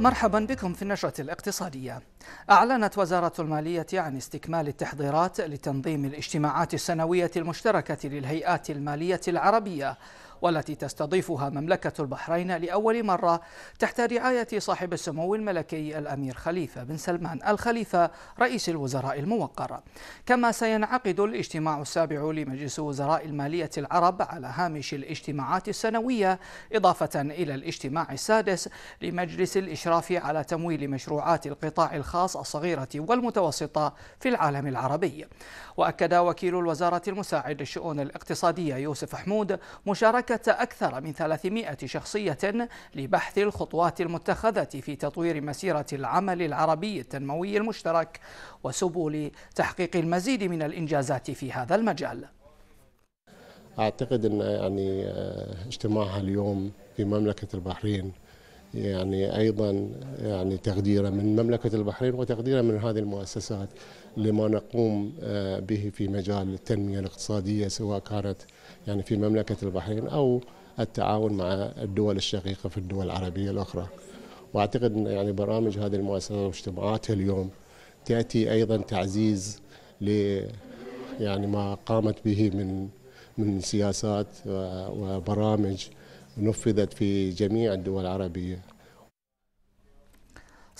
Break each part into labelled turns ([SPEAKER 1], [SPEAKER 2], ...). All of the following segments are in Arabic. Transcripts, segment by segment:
[SPEAKER 1] مرحبا بكم في النشرة الاقتصادية. أعلنت وزارة المالية عن استكمال التحضيرات لتنظيم الاجتماعات السنوية المشتركة للهيئات المالية العربية والتي تستضيفها مملكة البحرين لأول مرة تحت رعاية صاحب السمو الملكي الأمير خليفة بن سلمان الخليفة رئيس الوزراء الموقر كما سينعقد الاجتماع السابع لمجلس وزراء المالية العرب على هامش الاجتماعات السنوية إضافة إلى الاجتماع السادس لمجلس الإشراف على تمويل مشروعات القطاع الخاص الصغيرة والمتوسطة في العالم العربي وأكد وكيل الوزارة المساعد للشؤون الاقتصادية يوسف حمود مشاركة شاركت أكثر من 300 شخصية لبحث الخطوات المتخذة في تطوير مسيرة العمل العربي التنموي المشترك وسبل تحقيق المزيد من الإنجازات في هذا المجال
[SPEAKER 2] أعتقد أن يعني آه، اجتماعها اليوم في مملكة البحرين يعني ايضا يعني تقديرا من مملكه البحرين وتقديرا من هذه المؤسسات لما نقوم آه، به في مجال التنميه الاقتصاديه سواء كانت يعني في مملكه البحرين او التعاون مع الدول الشقيقه في الدول العربيه الاخرى. واعتقد يعني برامج هذه المؤسسه واجتماعاتها اليوم تاتي ايضا تعزيز ل يعني ما قامت به من من سياسات وبرامج نفذت في جميع الدول العربية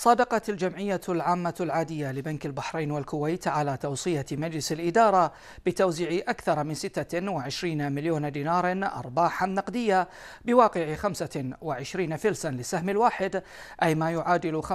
[SPEAKER 1] صادقت الجمعية العامة العادية لبنك البحرين والكويت على توصية مجلس الإدارة بتوزيع أكثر من 26 مليون دينار أرباحا نقدية بواقع 25 فلسا للسهم الواحد أي ما يعادل 25%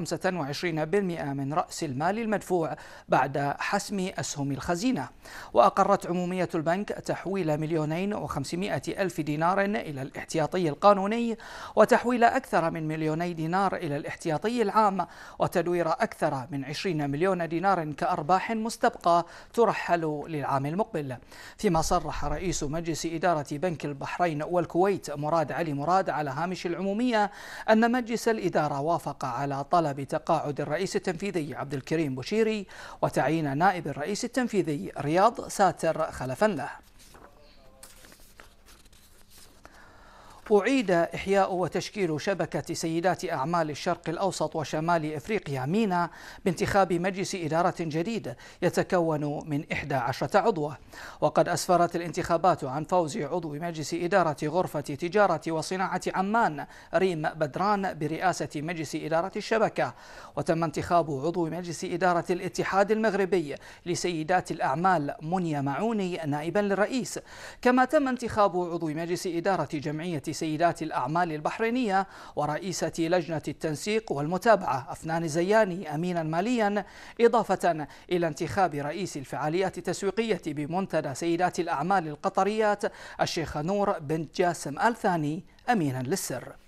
[SPEAKER 1] من رأس المال المدفوع بعد حسم أسهم الخزينة وأقرت عمومية البنك تحويل مليونين وخمسمائة ألف دينار إلى الاحتياطي القانوني وتحويل أكثر من مليوني دينار إلى الاحتياطي العام وتدوير أكثر من 20 مليون دينار كأرباح مستبقى ترحل للعام المقبل فيما صرح رئيس مجلس إدارة بنك البحرين والكويت مراد علي مراد على هامش العمومية أن مجلس الإدارة وافق على طلب تقاعد الرئيس التنفيذي عبد الكريم بوشيري وتعيين نائب الرئيس التنفيذي رياض ساتر خلفا له أعيد إحياء وتشكيل شبكة سيدات أعمال الشرق الأوسط وشمال إفريقيا مينا بانتخاب مجلس إدارة جديد يتكون من 11 عضوة وقد أسفرت الانتخابات عن فوز عضو مجلس إدارة غرفة تجارة وصناعة عمان ريم بدران برئاسة مجلس إدارة الشبكة وتم انتخاب عضو مجلس إدارة الاتحاد المغربي لسيدات الأعمال منيا معوني نائبا للرئيس كما تم انتخاب عضو مجلس إدارة جمعية سيدات الأعمال البحرينية ورئيسة لجنة التنسيق والمتابعة أفنان الزياني أمينا ماليا إضافة إلى انتخاب رئيس الفعاليات التسويقية بمنتدى سيدات الأعمال القطريات الشيخ نور بنت جاسم آل ثاني أمينا للسر